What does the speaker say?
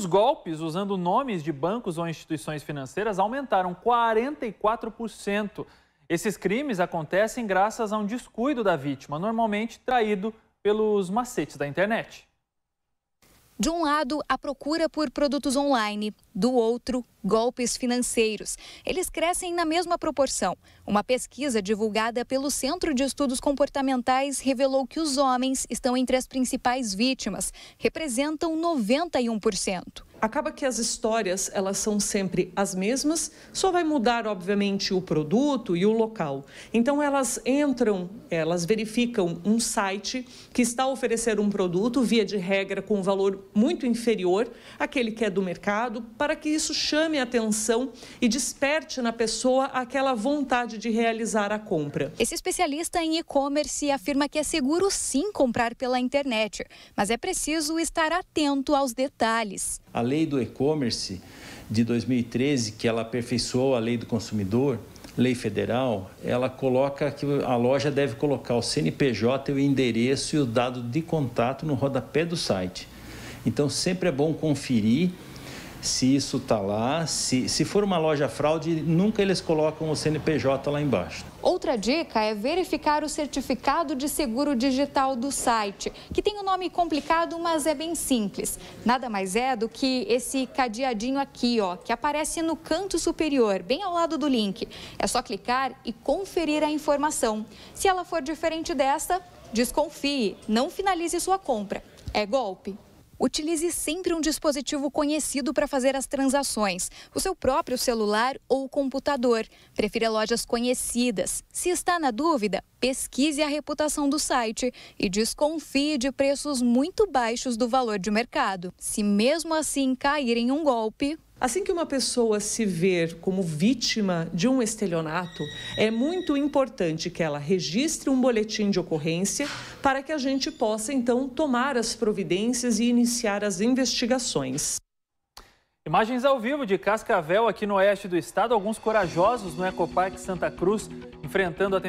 Os golpes usando nomes de bancos ou instituições financeiras aumentaram 44%. Esses crimes acontecem graças a um descuido da vítima, normalmente traído pelos macetes da internet. De um lado, a procura por produtos online, do outro, golpes financeiros. Eles crescem na mesma proporção. Uma pesquisa divulgada pelo Centro de Estudos Comportamentais revelou que os homens estão entre as principais vítimas, representam 91% acaba que as histórias elas são sempre as mesmas, só vai mudar obviamente o produto e o local. Então elas entram, elas verificam um site que está a oferecer um produto via de regra com um valor muito inferior àquele que é do mercado, para que isso chame a atenção e desperte na pessoa aquela vontade de realizar a compra. Esse especialista em e-commerce afirma que é seguro sim comprar pela internet, mas é preciso estar atento aos detalhes. A lei do e-commerce de 2013, que ela aperfeiçoou a lei do consumidor, lei federal, ela coloca que a loja deve colocar o CNPJ, o endereço e o dado de contato no rodapé do site. Então sempre é bom conferir se isso está lá. Se, se for uma loja fraude, nunca eles colocam o CNPJ lá embaixo. Outra dica é verificar o certificado de seguro digital do site, que tem um nome complicado, mas é bem simples. Nada mais é do que esse cadeadinho aqui, ó, que aparece no canto superior, bem ao lado do link. É só clicar e conferir a informação. Se ela for diferente dessa, desconfie, não finalize sua compra. É golpe. Utilize sempre um dispositivo conhecido para fazer as transações, o seu próprio celular ou computador. Prefira lojas conhecidas. Se está na dúvida, pesquise a reputação do site e desconfie de preços muito baixos do valor de mercado. Se mesmo assim cair em um golpe, Assim que uma pessoa se ver como vítima de um estelionato, é muito importante que ela registre um boletim de ocorrência para que a gente possa então tomar as providências e iniciar as investigações. Imagens ao vivo de Cascavel aqui no oeste do estado, alguns corajosos no Ecoparque Santa Cruz enfrentando a temperatura